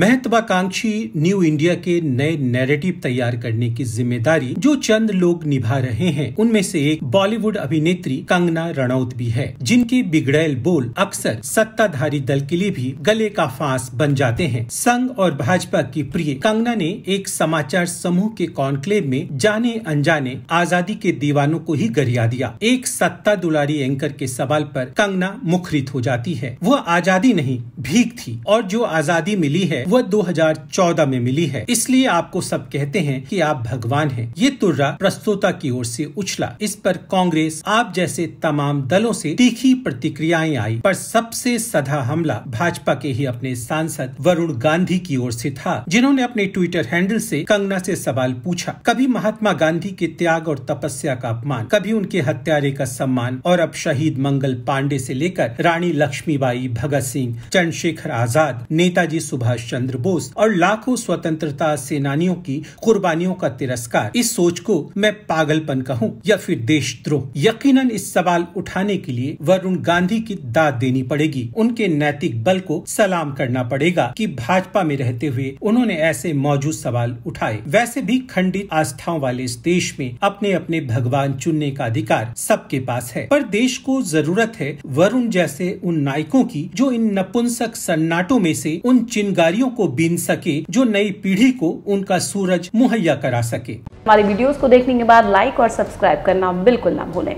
महत्वाकांक्षी new India के नए नैरेटिव तैयार करने की जिम्मेदारी जो चंद लोग निभा रहे हैं उनमें से एक बॉलीवुड अभिनेत्री कंगना रणौत भी है जिनकी बिगड़ैल बोल अक्सर सत्ताधारी दल के लिए भी गले का फांस बन जाते हैं संघ और भाजपा की प्रिय कंगना ने एक समाचार समूह के कॉन्क्लेव में जाने अनजाने आजादी के दीवानों को ही गरिया दिया एक सत्ता दुलारी एंकर के सवाल पर कंगना मुखरित हो जाती है वह आजादी नहीं भीख थी और जो आजादी मिली है वह 2014 में मिली है इसलिए आपको सब कहते हैं कि आप भगवान हैं। ये तुर्रा प्रस्तुता की ओर से उछला इस पर कांग्रेस आप जैसे तमाम दलों से तीखी प्रतिक्रियाएं आई पर सबसे सधा हमला भाजपा के ही अपने सांसद वरुण गांधी की ओर से था जिन्होंने अपने ट्विटर हैंडल से कंगना से सवाल पूछा कभी महात्मा गांधी के त्याग और तपस्या का अपमान कभी उनके हत्यारे का सम्मान और अब शहीद मंगल पांडे से लेकर रानी लक्ष्मीबाई भगत सिंह चंड चंद्रशेखर आजाद नेताजी सुभाष चंद्र बोस और लाखों स्वतंत्रता सेनानियों की कुर्बानियों का तिरस्कार इस सोच को मैं पागलपन कहूँ या फिर देशद्रोह यकीन इस सवाल उठाने के लिए वरुण गांधी की दाद देनी पड़ेगी उनके नैतिक बल को सलाम करना पड़ेगा कि भाजपा में रहते हुए उन्होंने ऐसे मौजूद सवाल उठाए वैसे भी खंडित आस्थाओं वाले इस देश में अपने अपने भगवान चुनने का अधिकार सबके पास है पर देश को जरूरत है वरुण जैसे उन नायकों की जो इन नपुंस हिंसक सन्नाटों में से उन चिंगारियों को बीन सके जो नई पीढ़ी को उनका सूरज मुहैया करा सके हमारी वीडियोस को देखने के बाद लाइक और सब्सक्राइब करना बिल्कुल ना भूलें